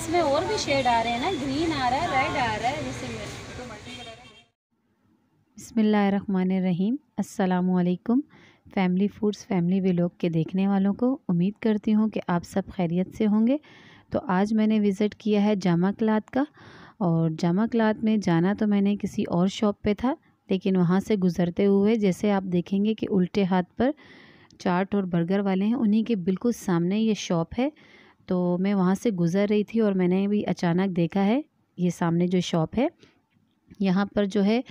इसमें और भी शेड आ रहे हैं ना ग्रीन आ रहा है रेड आ रहा है जैसे रहीम अलकुम फैमिली फूड्स फैमिली विलोक के देखने वालों को उम्मीद करती हूँ कि आप सब खैरियत से होंगे तो आज मैंने विज़िट किया है जामा क्लात का और जामा क्लात में जाना तो मैंने किसी और शॉप पे था लेकिन वहाँ से गुज़रते हुए जैसे आप देखेंगे कि उल्टे हाथ पर चाट और बर्गर वाले हैं उन्हीं के बिल्कुल सामने ये शॉप है तो मैं वहाँ से गुज़र रही थी और मैंने भी अचानक देखा है ये सामने जो शॉप है यहाँ पर जो है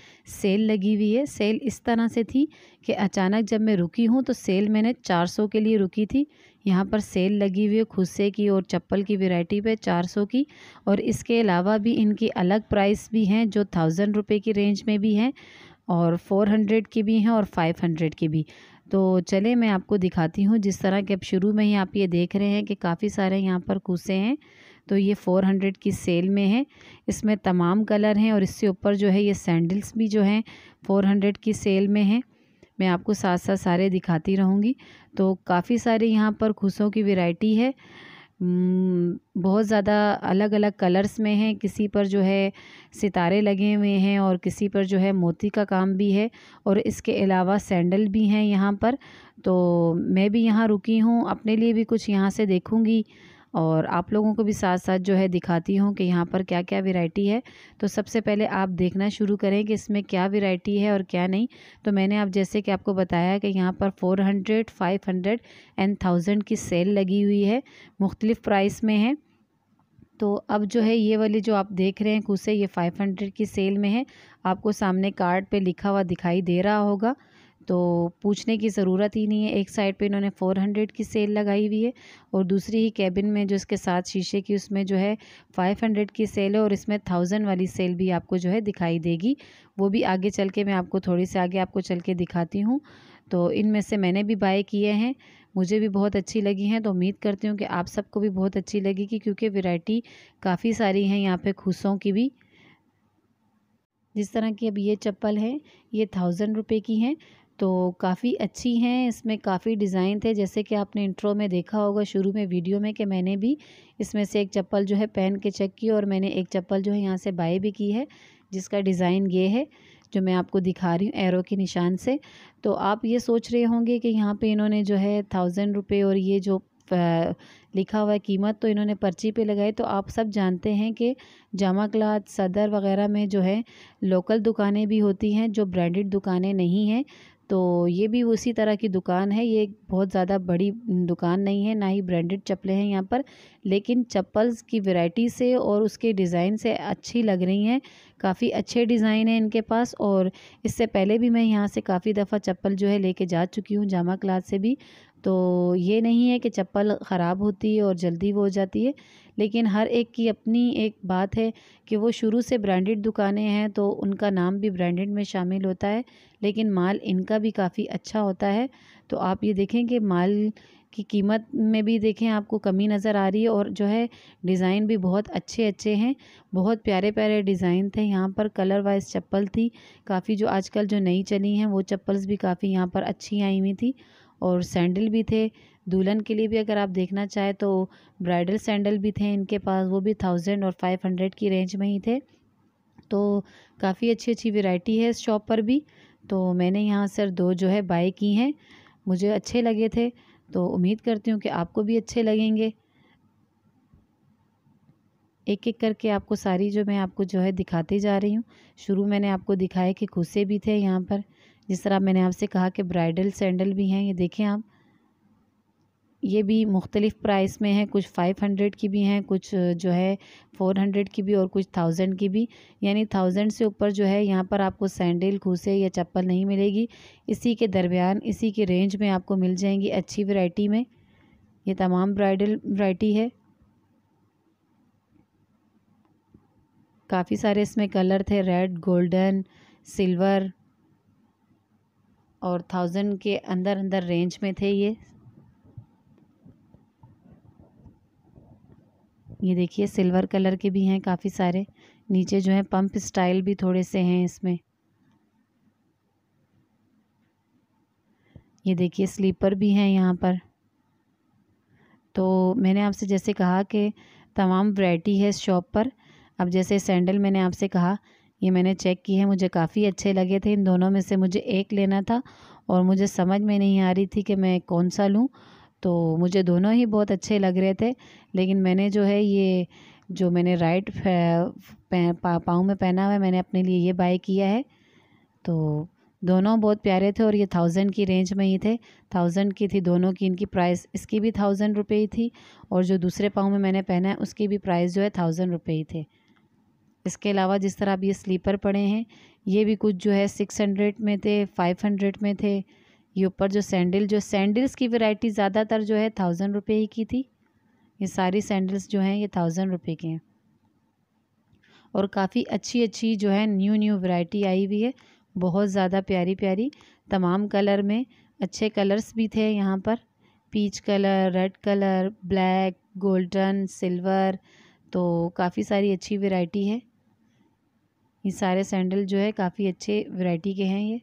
सेल लगी हुई है सेल इस तरह से थी कि अचानक जब मैं रुकी हूँ तो सेल मैंने 400 के लिए रुकी थी यहाँ पर सेल लगी हुई है खुस्से की और चप्पल की वैरायटी पे 400 की और इसके अलावा भी इनकी अलग प्राइस भी हैं जो थाउजेंड रुपये की रेंज में भी हैं और फ़ोर हंड्रेड के भी हैं और फ़ाइव हंड्रेड के भी तो चले मैं आपको दिखाती हूँ जिस तरह के अब शुरू में ही आप ये देख रहे हैं कि काफ़ी सारे यहाँ पर कूसे हैं तो ये फ़ोर हंड्रेड की सेल में है इसमें तमाम कलर हैं और इससे ऊपर जो है ये सैंडल्स भी जो हैं फ़ोर हंड्रेड की सेल में हैं मैं आपको साथ साथ सारे दिखाती रहूँगी तो काफ़ी सारे यहाँ पर खूसों की वेराइटी है बहुत ज़्यादा अलग अलग कलर्स में हैं किसी पर जो है सितारे लगे हुए हैं और किसी पर जो है मोती का काम भी है और इसके अलावा सैंडल भी हैं यहाँ पर तो मैं भी यहाँ रुकी हूँ अपने लिए भी कुछ यहाँ से देखूँगी और आप लोगों को भी साथ साथ जो है दिखाती हूँ कि यहाँ पर क्या क्या वेराइटी है तो सबसे पहले आप देखना शुरू करें कि इसमें क्या वेराइटी है और क्या नहीं तो मैंने आप जैसे कि आपको बताया कि यहाँ पर four hundred five hundred and thousand की सेल लगी हुई है मुख्तलिफ़ प्राइस में है तो अब जो है ये वाले जो आप देख रहे हैं कुसे ये फ़ाइव हंड्रेड की सेल में है आपको सामने कार्ड पर लिखा हुआ दिखाई दे रहा होगा तो पूछने की ज़रूरत ही नहीं है एक साइड पे इन्होंने 400 की सेल लगाई हुई है और दूसरी ही कैबिन में जो इसके साथ शीशे की उसमें जो है 500 की सेल है और इसमें थाउजेंड वाली सेल भी आपको जो है दिखाई देगी वो भी आगे चल के मैं आपको थोड़ी से आगे आपको चल के दिखाती हूँ तो इनमें से मैंने भी बाय किए हैं मुझे भी बहुत अच्छी लगी हैं तो उम्मीद करती हूँ कि आप सबको भी बहुत अच्छी लगेगी क्योंकि वेराइटी काफ़ी सारी हैं यहाँ पर खुशों की भी जिस तरह की अब ये चप्पल है ये थाउजेंड रुपये की है तो काफ़ी अच्छी हैं इसमें काफ़ी डिज़ाइन थे जैसे कि आपने इंट्रो में देखा होगा शुरू में वीडियो में कि मैंने भी इसमें से एक चप्पल जो है पहन के चेक की और मैंने एक चप्पल जो है यहाँ से बाई भी की है जिसका डिज़ाइन ये है जो मैं आपको दिखा रही हूँ एरो के निशान से तो आप ये सोच रहे होंगे कि यहाँ पे इन्होंने जो है थाउजेंड रुपये और ये जो लिखा हुआ है कीमत तो इन्होंने पर्ची पे लगाई तो आप सब जानते हैं कि जामा क्लाथ सदर वगैरह में जो है लोकल दुकानें भी होती हैं जो ब्रांडेड दुकानें नहीं हैं तो ये भी उसी तरह की दुकान है ये बहुत ज़्यादा बड़ी दुकान नहीं है ना ही ब्रांडेड चप्पलें हैं यहाँ पर लेकिन चप्पल्स की वैरायटी से और उसके डिज़ाइन से अच्छी लग रही हैं काफ़ी अच्छे डिज़ाइन हैं इनके पास और इससे पहले भी मैं यहाँ से काफ़ी दफ़ा चप्पल जो है लेके जा चुकी हूँ जामा क्लाथ से भी तो ये नहीं है कि चप्पल ख़राब होती है और जल्दी वो हो जाती है लेकिन हर एक की अपनी एक बात है कि वो शुरू से ब्रांडेड दुकानें हैं तो उनका नाम भी ब्रांडेड में शामिल होता है लेकिन माल इनका भी काफ़ी अच्छा होता है तो आप ये देखें कि माल की कीमत में भी देखें आपको कमी नज़र आ रही है और जो है डिज़ाइन भी बहुत अच्छे अच्छे हैं बहुत प्यारे प्यारे डिज़ाइन थे यहाँ पर कलर वाइज चप्पल थी काफ़ी जो आजकल जो नई चली हैं वो चप्पल्स भी काफ़ी यहाँ पर अच्छी आई हुई थी और सैंडल भी थे दुल्हन के लिए भी अगर आप देखना चाहें तो ब्राइडल सैंडल भी थे इनके पास वो भी थाउजेंड और फाइव हंड्रेड की रेंज में ही थे तो काफ़ी अच्छी अच्छी वेराइटी है इस शॉप पर भी तो मैंने यहाँ सर दो जो है बाई की हैं मुझे अच्छे लगे थे तो उम्मीद करती हूँ कि आपको भी अच्छे लगेंगे एक एक करके आपको सारी जो मैं आपको जो है दिखाती जा रही हूँ शुरू मैंने आपको दिखाया कि खुसे भी थे यहाँ पर जिस तरह मैंने आपसे कहा कि ब्राइडल सैंडल भी हैं ये देखें आप ये भी मुख्तलिफ़ प्राइस में हैं कुछ फ़ाइव हंड्रेड की भी हैं कुछ जो है फ़ोर हंड्रेड की भी और कुछ थाउजेंड की भी यानी थाउजेंड से ऊपर जो है यहाँ पर आपको सैंडल घूसे या चप्पल नहीं मिलेगी इसी के दरमियान इसी के रेंज में आपको मिल जाएंगी अच्छी वैरायटी में ये तमाम ब्राइडल वैरायटी है काफ़ी सारे इसमें कलर थे रेड गोल्डन सिल्वर और थाउजेंड के अंदर अंदर रेंज में थे ये ये देखिए सिल्वर कलर के भी हैं काफ़ी सारे नीचे जो है पंप स्टाइल भी थोड़े से हैं इसमें ये देखिए स्लीपर भी हैं यहाँ पर तो मैंने आपसे जैसे कहा कि तमाम वैरायटी है इस शॉप पर अब जैसे सैंडल मैंने आपसे कहा ये मैंने चेक की है मुझे काफ़ी अच्छे लगे थे इन दोनों में से मुझे एक लेना था और मुझे समझ में नहीं आ रही थी कि मैं कौन सा लूँ तो मुझे दोनों ही बहुत अच्छे लग रहे थे लेकिन मैंने जो है ये जो मैंने राइट पाँव में पहना हुआ है मैंने अपने लिए ये बाय किया है तो दोनों बहुत प्यारे थे और ये थाउजेंड की रेंज में ही थे थाउजेंड की थी दोनों की इनकी प्राइस इसकी भी थाउजेंड रुपये ही थी और जो दूसरे पाँव में मैंने पहना है उसकी भी प्राइस जो है थाउजेंड रुपये ही थे इसके अलावा जिस तरह आप ये स्लीपर पड़े हैं ये भी कुछ जो है सिक्स हंड्रेड में थे फाइव हंड्रेड में थे ये ऊपर जो सैंडल जो सैंडल्स की वैरायटी ज़्यादातर जो है थाउजेंड रुपये ही की थी ये सारी सैंडल्स जो हैं ये थाउजेंड रुपये के हैं और काफ़ी अच्छी अच्छी जो है न्यू न्यू वैरायटी आई हुई है बहुत ज़्यादा प्यारी प्यारी तमाम कलर में अच्छे कलर्स भी थे यहाँ पर peach colour red colour black golden silver तो काफ़ी सारी अच्छी वैरायटी है ये सारे सैंडल जो है काफ़ी अच्छे वैरायटी के हैं ये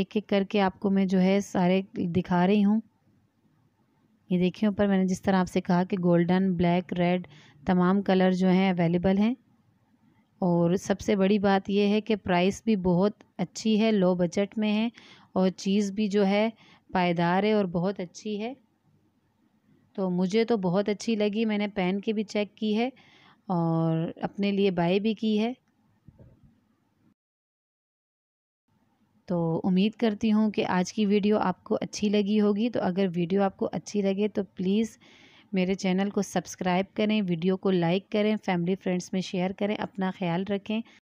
एक एक करके आपको मैं जो है सारे दिखा रही हूँ ये देखिए ऊपर मैंने जिस तरह आपसे कहा कि गोल्डन ब्लैक रेड तमाम कलर जो हैं अवेलेबल हैं और सबसे बड़ी बात यह है कि प्राइस भी बहुत अच्छी है लो बजट में है और चीज़ भी जो है पायदार है और बहुत अच्छी है तो मुझे तो बहुत अच्छी लगी मैंने पहन के भी चेक की है और अपने लिए बाय भी की है तो उम्मीद करती हूँ कि आज की वीडियो आपको अच्छी लगी होगी तो अगर वीडियो आपको अच्छी लगे तो प्लीज़ मेरे चैनल को सब्सक्राइब करें वीडियो को लाइक करें फैमिली फ्रेंड्स में शेयर करें अपना ख्याल रखें